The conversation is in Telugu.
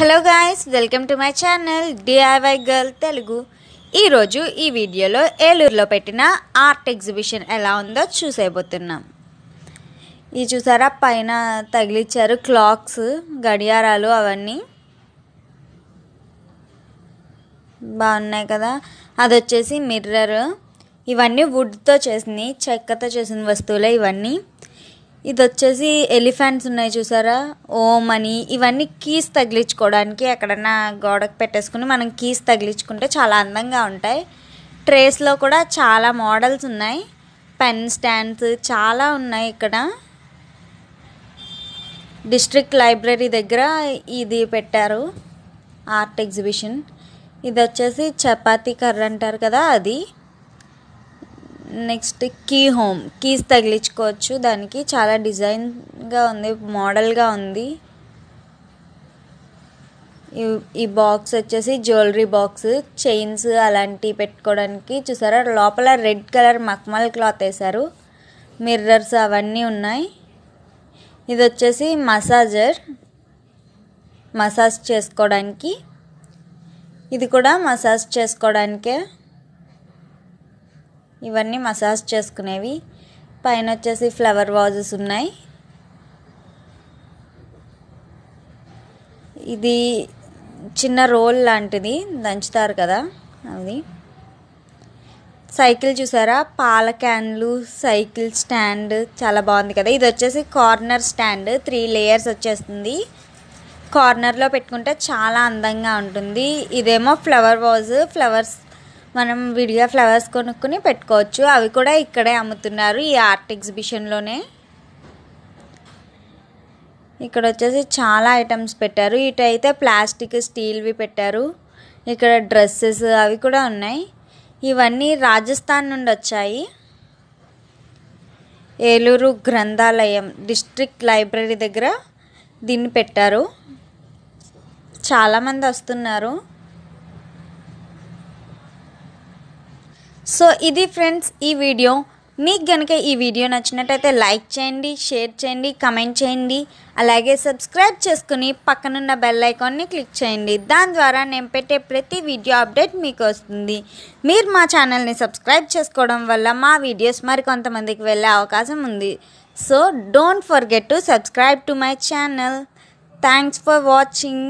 hello guys welcome to my channel DIY girl Telugu ఈరోజు ఈ వీడియోలో ఏలూరులో పెట్టిన ఆర్ట్ ఎగ్జిబిషన్ ఎలా ఉందో చూసేయబోతున్నాం ఇది చూసారా పైన తగిలిచ్చారు క్లాక్స్ గడియారాలు అవన్నీ బాగున్నాయి కదా అది వచ్చేసి మిర్రర్ ఇవన్నీ వుడ్తో చేసింది చెక్కతో చేసిన వస్తువులే ఇవన్నీ ఇది వచ్చేసి ఎలిఫెంట్స్ ఉన్నాయి చూసారా ఓం అని ఇవన్నీ కీస్ తగిలించుకోవడానికి ఎక్కడన్నా గోడకు పెట్టేసుకుని మనం కీస్ తగిలించుకుంటే చాలా అందంగా ఉంటాయి ట్రేస్లో కూడా చాలా మోడల్స్ ఉన్నాయి పెన్ స్టాండ్స్ చాలా ఉన్నాయి ఇక్కడ డిస్ట్రిక్ట్ లైబ్రరీ దగ్గర ఇది పెట్టారు ఆర్ట్ ఎగ్జిబిషన్ ఇది వచ్చేసి చపాతీ కర్ర అంటారు కదా అది నెక్స్ట్ కీ హోమ్ కీస్ తగిలించుకోవచ్చు దానికి చాలా డిజైన్గా ఉంది మోడల్గా ఉంది ఈ బాక్స్ వచ్చేసి జ్యువెలరీ బాక్స్ చైన్స్ అలాంటివి పెట్టుకోవడానికి చూసారా లోపల రెడ్ కలర్ మక్మల్ క్లాత్ వేశారు మిర్రర్స్ అవన్నీ ఉన్నాయి ఇది వచ్చేసి మసాజర్ మసాజ్ చేసుకోవడానికి ఇది కూడా మసాజ్ చేసుకోవడానికే ఇవన్నీ మసాజ్ చేసుకునేవి పైన వచ్చేసి ఫ్లవర్ వాజెస్ ఉన్నాయి ఇది చిన్న రోల్ లాంటిది దంచుతారు కదా అది సైకిల్ చూసారా పాల క్యాన్లు సైకిల్ స్టాండ్ చాలా బాగుంది కదా ఇది వచ్చేసి కార్నర్ స్టాండ్ త్రీ లేయర్స్ వచ్చేస్తుంది కార్నర్లో పెట్టుకుంటే చాలా అందంగా ఉంటుంది ఇదేమో ఫ్లవర్ వాజ్ ఫ్లవర్స్ మనం విడిగా ఫ్లవర్స్ కొనుక్కుని పెట్టుకోవచ్చు అవి కూడా ఇక్కడే అమ్ముతున్నారు ఈ ఆర్ట్ ఎగ్జిబిషన్లోనే ఇక్కడ వచ్చేసి చాలా ఐటమ్స్ పెట్టారు ఇటు అయితే ప్లాస్టిక్ స్టీల్వి పెట్టారు ఇక్కడ డ్రెస్సెస్ అవి కూడా ఉన్నాయి ఇవన్నీ రాజస్థాన్ నుండి వచ్చాయి ఏలూరు గ్రంథాలయం డిస్ట్రిక్ట్ లైబ్రరీ దగ్గర దీన్ని పెట్టారు చాలామంది వస్తున్నారు సో ఇది ఫ్రెండ్స్ ఈ వీడియో మీకు కనుక ఈ వీడియో నచ్చినట్టయితే లైక్ చేయండి షేర్ చేయండి కమెంట్ చేయండి అలాగే సబ్స్క్రైబ్ చేసుకుని పక్కనున్న బెల్ ఐకాన్ని క్లిక్ చేయండి దాని ద్వారా నేను పెట్టే ప్రతి వీడియో అప్డేట్ మీకు వస్తుంది మీరు మా ఛానల్ని సబ్స్క్రైబ్ చేసుకోవడం వల్ల మా వీడియోస్ మరికొంతమందికి వెళ్ళే అవకాశం ఉంది so don't forget to subscribe to my channel thanks for watching